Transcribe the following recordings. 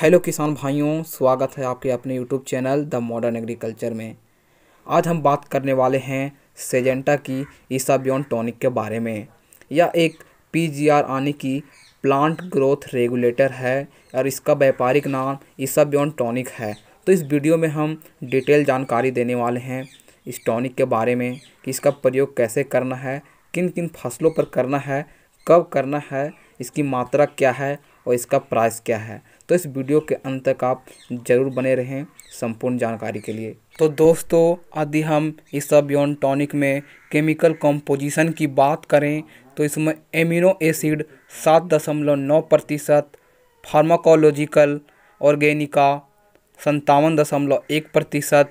hello किसान भाइयों स्वागत है आपके अपने YouTube channel the modern agriculture में आज हम बात करने वाले हैं सेजेंटा की ईसाबियन टॉनिक के बारे में यह एक पीजीआर आने की प्लांट ग्रोथ रेगुलेटर है और इसका व्यापारिक नाम ईसाबियन टॉनिक है तो इस वीडियो में हम डिटेल जानकारी देने वाले हैं इस टॉनिक के बारे में कि इसका प्रयोग कैसे करना है किन किन फसलों पर करना है कब करना है इसकी मात्रा क्या है और इसका प्राइस क्या है तो इस वीडियो के अंत तक आप ज़रूर बने रहें संपूर्ण जानकारी के लिए तो दोस्तों यदि हम इस योन टॉनिक में केमिकल कॉम्पोजिशन की बात करें तो इसमें एमिनो एसिड सात दशमलव नौ प्रतिशत फार्माकोलॉजिकल ऑर्गेनिका संतावन दशमलव एक प्रतिशत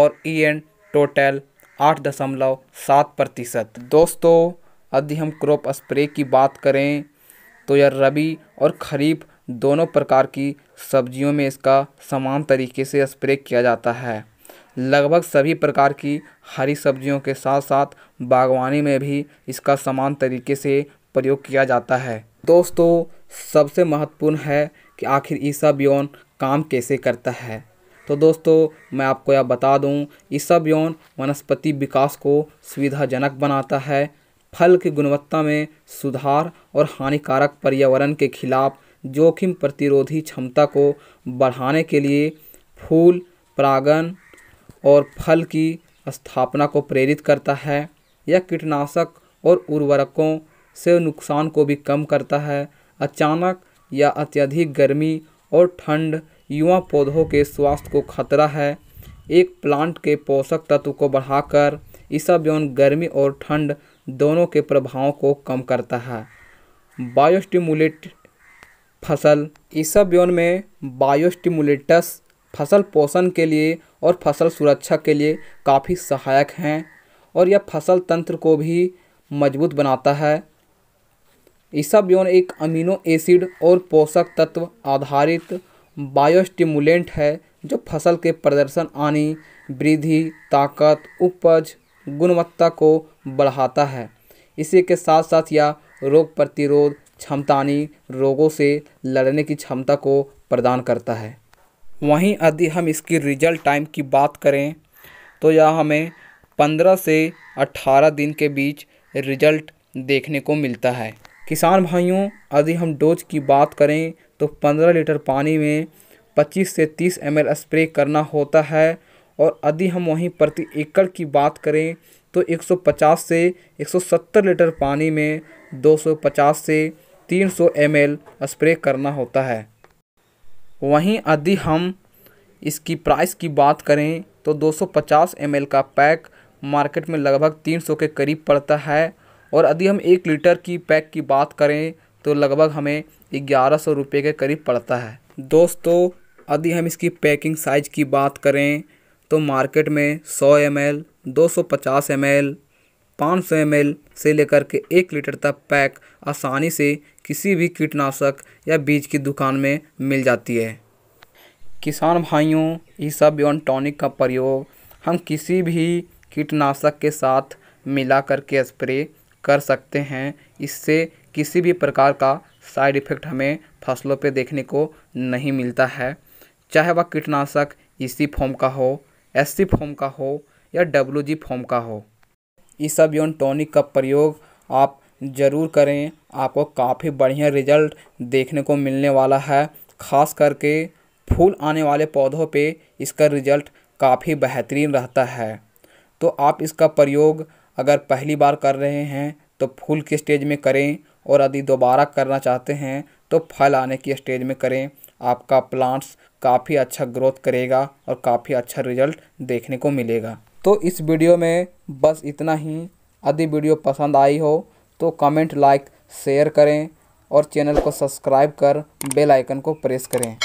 और ई एन टोटल आठ दशमलव सात प्रतिशत दोस्तों यदि हम क्रॉप स्प्रे की बात करें तो यह रबी और खरीफ दोनों प्रकार की सब्जियों में इसका समान तरीके से स्प्रे किया जाता है लगभग सभी प्रकार की हरी सब्जियों के साथ साथ बागवानी में भी इसका समान तरीके से प्रयोग किया जाता है दोस्तों सबसे महत्वपूर्ण है कि आखिर ईसा बियौन काम कैसे करता है तो दोस्तों मैं आपको यह बता दूं ईसा बियौन वनस्पति विकास को सुविधाजनक बनाता है फल की गुणवत्ता में सुधार और हानिकारक पर्यावरण के खिलाफ जोखिम प्रतिरोधी क्षमता को बढ़ाने के लिए फूल परागण और फल की स्थापना को प्रेरित करता है यह कीटनाशक और उर्वरकों से नुकसान को भी कम करता है अचानक या अत्यधिक गर्मी और ठंड युवा पौधों के स्वास्थ्य को खतरा है एक प्लांट के पोषक तत्व को बढ़ाकर ईसा गर्मी और ठंड दोनों के प्रभावों को कम करता है बायोस्टिमुलेट फसल सब योन में बायोस्टिमुलेटस फसल पोषण के लिए और फसल सुरक्षा के लिए काफ़ी सहायक हैं और यह फसल तंत्र को भी मजबूत बनाता है ईसा योन एक अमीनो एसिड और पोषक तत्व आधारित बायोस्टिमुलेंट है जो फसल के प्रदर्शन आनी वृद्धि ताकत उपज गुणवत्ता को बढ़ाता है इसी के साथ साथ यह रोग प्रतिरोध क्षमतानी रोगों से लड़ने की क्षमता को प्रदान करता है वहीं यदि हम इसकी रिजल्ट टाइम की बात करें तो यह हमें 15 से 18 दिन के बीच रिजल्ट देखने को मिलता है किसान भाइयों यदि हम डोज की बात करें तो 15 लीटर पानी में 25 से 30 एम स्प्रे करना होता है और यदि हम वहीं प्रति एकड़ की बात करें तो 150 से 170 लीटर पानी में 250 से 300 सौ स्प्रे करना होता है वहीं यदि हम इसकी प्राइस की बात करें तो 250 ml का पैक मार्केट में लगभग 300 के करीब पड़ता है और यदि हम एक लीटर की पैक की बात करें तो लगभग हमें ग्यारह सौ रुपये के करीब पड़ता है दोस्तों यदि हम इसकी पैकिंग साइज की बात करें तो मार्केट में 100 एम एल दो सौ पचास एम एल पाँच सौ एम एल से लेकर के एक लीटर तक पैक आसानी से किसी भी कीटनाशक या बीज की दुकान में मिल जाती है किसान भाइयों इस सब यौन टॉनिक का प्रयोग हम किसी भी कीटनाशक के साथ मिला करके स्प्रे कर सकते हैं इससे किसी भी प्रकार का साइड इफ़ेक्ट हमें फसलों पे देखने को नहीं मिलता है चाहे वह कीटनाशक इसी फॉर्म का हो एस सी फॉर्म का हो या डब्ल्यू फॉर्म का हो इस सब यौन टॉनिक का प्रयोग आप ज़रूर करें आपको काफ़ी बढ़िया रिजल्ट देखने को मिलने वाला है ख़ास करके फूल आने वाले पौधों पे इसका रिजल्ट काफ़ी बेहतरीन रहता है तो आप इसका प्रयोग अगर पहली बार कर रहे हैं तो फूल के स्टेज में करें और यदि दोबारा करना चाहते हैं तो फल आने की स्टेज में करें आपका प्लांट्स काफ़ी अच्छा ग्रोथ करेगा और काफ़ी अच्छा रिजल्ट देखने को मिलेगा तो इस वीडियो में बस इतना ही यदि वीडियो पसंद आई हो तो कमेंट लाइक शेयर करें और चैनल को सब्सक्राइब कर बेल आइकन को प्रेस करें